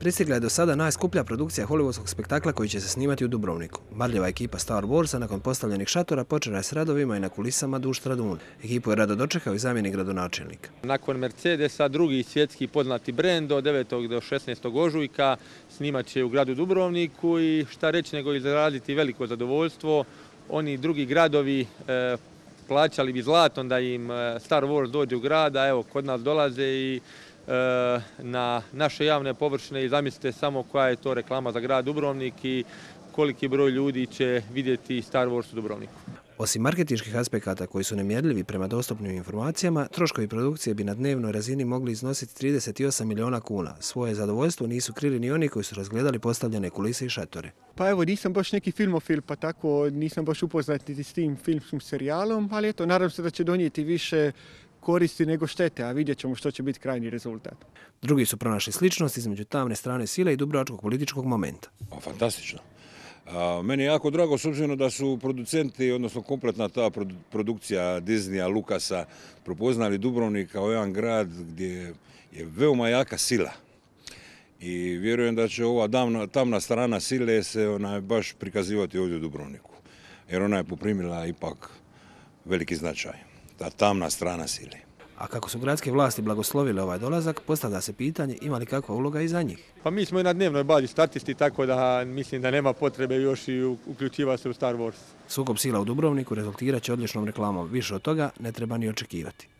Pristigla je do sada najskuplja produkcija hollywoodskog spektakla koji će se snimati u Dubrovniku. Marljiva ekipa Star Warsa nakon postavljenih šatora počela je s radovima i na kulisama Duš Tradun. Ekipu je rado dočekao i zamjeni gradonačelnika. Nakon Mercedesa drugi svjetski poznati brend od 9. do 16. ožujka snimat će u gradu Dubrovniku i šta reći nego izraziti veliko zadovoljstvo. Oni drugi gradovi e, plaćali bi zlatom da im e, Star Wars dođe u grad, a evo kod nas dolaze i E, na naše javne površine i zamislite samo koja je to reklama za grad Dubrovnik i koliki broj ljudi će vidjeti Star Wars u Dubrovniku. Osim marketinških aspekata koji su nemjerljivi prema dostupnim informacijama, troškovi produkcije bi na dnevnoj razini mogli iznositi 38 milijuna kuna. Svoje zadovoljstvo nisu krili ni oni koji su razgledali postavljene kulise i šatore. Pa evo, nisam baš neki filmofil, pa tako nisam baš upoznat niti s tim filmskim serijalom, ali eto, nadam se da će donijeti više koristi nego štete, a vidjet ćemo što će biti krajni rezultat. Drugi su pronašli sličnost između tamne strane sile i dubrovačkog političkog momenta. Fantastično. meni je jako drago, s obzirom da su producenti, odnosno kompletna ta produkcija Disneya, Lukasa, prepoznali Dubrovnik kao jedan grad gdje je veoma jaka sila. I vjerujem da će ova tamna strana sile se ona baš prikazivati ovdje u Dubrovniku. Jer ona je poprimila ipak veliki značaj tamna strana sile. A kako su gradske vlasti blagoslovile ovaj dolazak, postavlja se pitanje ima li kakva uloga i za njih. Pa mi smo i na dnevnoj bazi statisti, tako da mislim da nema potrebe još i uključiva se u Star Wars. Sukob sila u Dubrovniku rezultirat će odličnom reklamom. Više od toga ne treba ni očekivati.